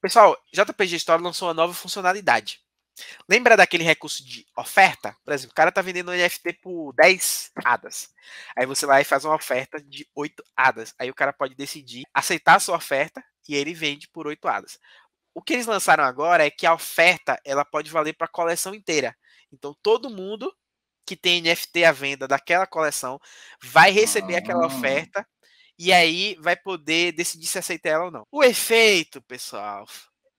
Pessoal, JPG Store lançou uma nova funcionalidade. Lembra daquele recurso de oferta? Por exemplo, o cara tá vendendo um NFT por 10 hadas. Aí você vai e faz uma oferta de 8 hadas. Aí o cara pode decidir aceitar a sua oferta e ele vende por 8 hadas. O que eles lançaram agora é que a oferta ela pode valer para a coleção inteira. Então todo mundo que tem NFT à venda daquela coleção vai receber ah. aquela oferta e aí vai poder decidir se aceitar ela ou não. O efeito, pessoal,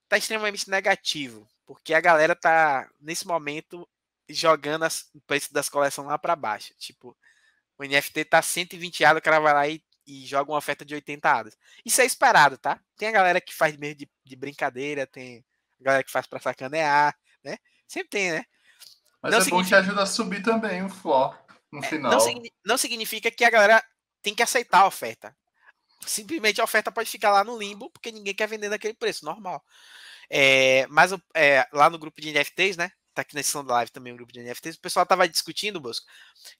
tá extremamente negativo, porque a galera tá, nesse momento, jogando as, o preço das coleções lá para baixo. Tipo, o NFT tá 120 adas, o cara vai lá e, e, joga uma oferta de 80 adas. Isso é esperado, tá? Tem a galera que faz meio de, de brincadeira, tem a galera que faz para sacanear, né? Sempre tem, né? Mas não é significa... bom que ajuda a subir também o um flop no é, final. Não, não, significa que a galera tem que aceitar a oferta. Simplesmente a oferta pode ficar lá no limbo, porque ninguém quer vender naquele preço, normal. É, mas é, lá no grupo de NFTs, né? Tá aqui na sessão da live também o um grupo de NFTs. O pessoal tava discutindo, Bosco,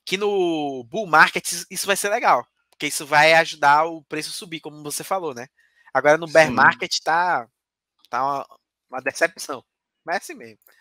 que no bull market isso vai ser legal, porque isso vai ajudar o preço subir, como você falou, né? Agora no bear Sim. market tá, tá uma, uma decepção. Mas é assim mesmo.